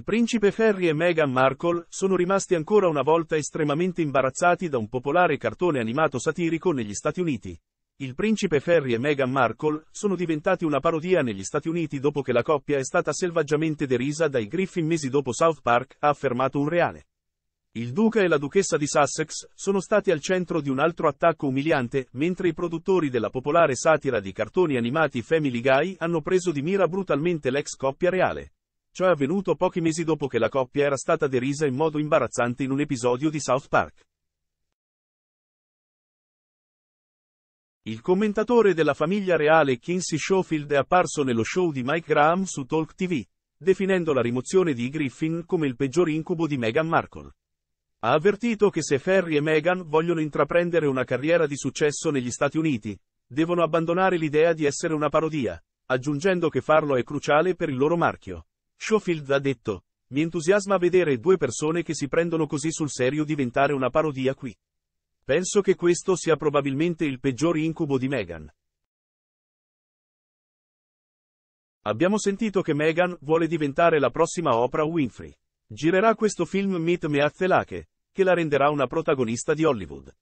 Il principe Ferry e Meghan Markle sono rimasti ancora una volta estremamente imbarazzati da un popolare cartone animato satirico negli Stati Uniti. Il principe Ferry e Meghan Markle sono diventati una parodia negli Stati Uniti dopo che la coppia è stata selvaggiamente derisa dai Griffin mesi dopo South Park ha affermato un reale. Il duca e la duchessa di Sussex sono stati al centro di un altro attacco umiliante, mentre i produttori della popolare satira di cartoni animati Family Guy hanno preso di mira brutalmente l'ex coppia reale. Ciò è avvenuto pochi mesi dopo che la coppia era stata derisa in modo imbarazzante in un episodio di South Park. Il commentatore della famiglia reale Kinsey Schofield è apparso nello show di Mike Graham su Talk TV, definendo la rimozione di Griffin come il peggior incubo di Meghan Markle. Ha avvertito che se Ferry e Meghan vogliono intraprendere una carriera di successo negli Stati Uniti, devono abbandonare l'idea di essere una parodia, aggiungendo che farlo è cruciale per il loro marchio. Schofield ha detto, mi entusiasma vedere due persone che si prendono così sul serio diventare una parodia qui. Penso che questo sia probabilmente il peggior incubo di Meghan. Abbiamo sentito che Meghan vuole diventare la prossima opera Winfrey. Girerà questo film Meet Me at Thelake, che la renderà una protagonista di Hollywood.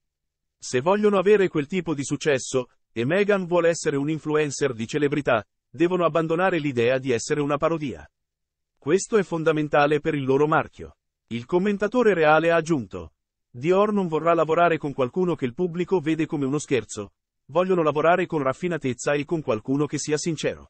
Se vogliono avere quel tipo di successo, e Meghan vuole essere un influencer di celebrità, devono abbandonare l'idea di essere una parodia. Questo è fondamentale per il loro marchio. Il commentatore reale ha aggiunto. Dior non vorrà lavorare con qualcuno che il pubblico vede come uno scherzo. Vogliono lavorare con raffinatezza e con qualcuno che sia sincero.